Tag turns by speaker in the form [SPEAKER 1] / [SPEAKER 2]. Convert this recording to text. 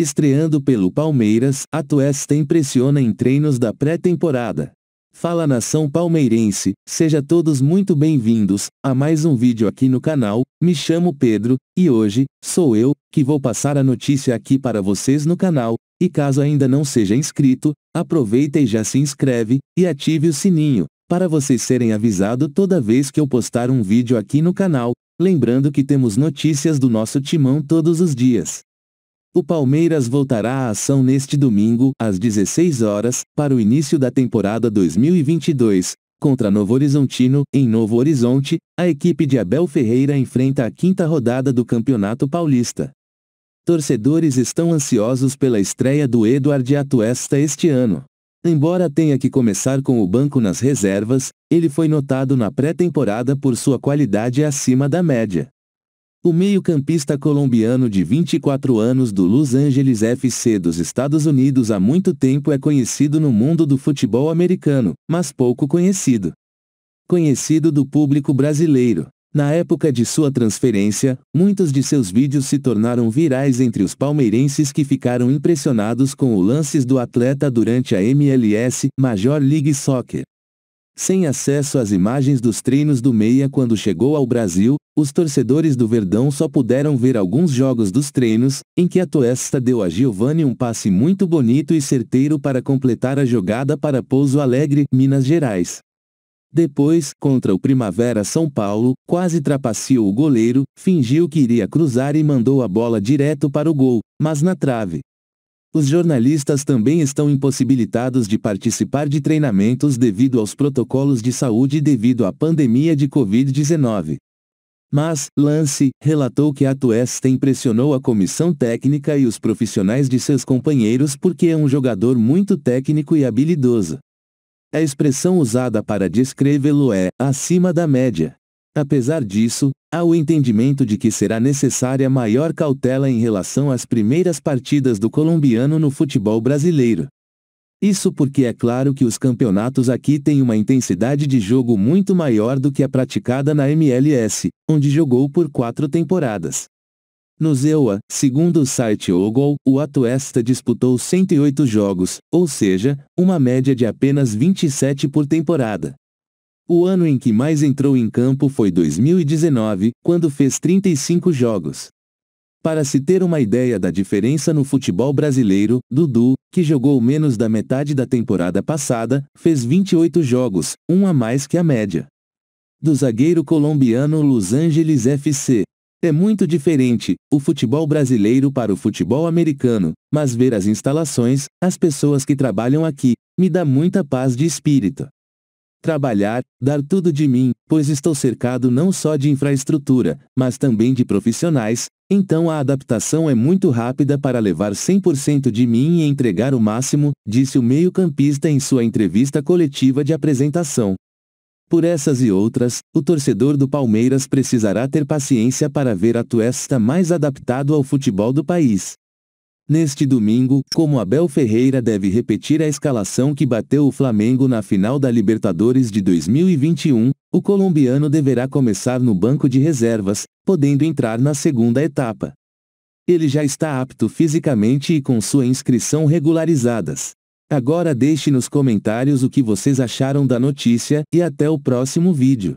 [SPEAKER 1] Estreando pelo Palmeiras, Atuesta impressiona em treinos da pré-temporada. Fala nação palmeirense, seja todos muito bem-vindos a mais um vídeo aqui no canal, me chamo Pedro, e hoje, sou eu, que vou passar a notícia aqui para vocês no canal, e caso ainda não seja inscrito, aproveita e já se inscreve, e ative o sininho, para vocês serem avisados toda vez que eu postar um vídeo aqui no canal, lembrando que temos notícias do nosso timão todos os dias. O Palmeiras voltará à ação neste domingo, às 16 horas, para o início da temporada 2022. Contra Novo Horizontino, em Novo Horizonte, a equipe de Abel Ferreira enfrenta a quinta rodada do Campeonato Paulista. Torcedores estão ansiosos pela estreia do Eduardo Atuesta este ano. Embora tenha que começar com o banco nas reservas, ele foi notado na pré-temporada por sua qualidade acima da média. O meio-campista colombiano de 24 anos do Los Angeles FC dos Estados Unidos há muito tempo é conhecido no mundo do futebol americano, mas pouco conhecido. Conhecido do público brasileiro. Na época de sua transferência, muitos de seus vídeos se tornaram virais entre os palmeirenses que ficaram impressionados com os lances do atleta durante a MLS, Major League Soccer. Sem acesso às imagens dos treinos do Meia quando chegou ao Brasil, os torcedores do Verdão só puderam ver alguns jogos dos treinos, em que a Toesta deu a Giovanni um passe muito bonito e certeiro para completar a jogada para Pouso Alegre, Minas Gerais. Depois, contra o Primavera São Paulo, quase trapaceou o goleiro, fingiu que iria cruzar e mandou a bola direto para o gol, mas na trave. Os jornalistas também estão impossibilitados de participar de treinamentos devido aos protocolos de saúde e devido à pandemia de Covid-19. Mas, Lance, relatou que a Tuesta impressionou a comissão técnica e os profissionais de seus companheiros porque é um jogador muito técnico e habilidoso. A expressão usada para descrevê-lo é acima da média. Apesar disso, Há o entendimento de que será necessária maior cautela em relação às primeiras partidas do colombiano no futebol brasileiro. Isso porque é claro que os campeonatos aqui têm uma intensidade de jogo muito maior do que a praticada na MLS, onde jogou por quatro temporadas. No ZEUA, segundo o site Ogol, o Atuesta disputou 108 jogos, ou seja, uma média de apenas 27 por temporada. O ano em que mais entrou em campo foi 2019, quando fez 35 jogos. Para se ter uma ideia da diferença no futebol brasileiro, Dudu, que jogou menos da metade da temporada passada, fez 28 jogos, um a mais que a média. Do zagueiro colombiano Los Angeles FC. É muito diferente, o futebol brasileiro para o futebol americano, mas ver as instalações, as pessoas que trabalham aqui, me dá muita paz de espírito trabalhar, dar tudo de mim, pois estou cercado não só de infraestrutura, mas também de profissionais, então a adaptação é muito rápida para levar 100% de mim e entregar o máximo, disse o meio-campista em sua entrevista coletiva de apresentação. Por essas e outras, o torcedor do Palmeiras precisará ter paciência para ver a Tuesta mais adaptado ao futebol do país. Neste domingo, como Abel Ferreira deve repetir a escalação que bateu o Flamengo na final da Libertadores de 2021, o colombiano deverá começar no banco de reservas, podendo entrar na segunda etapa. Ele já está apto fisicamente e com sua inscrição regularizadas. Agora deixe nos comentários o que vocês acharam da notícia e até o próximo vídeo.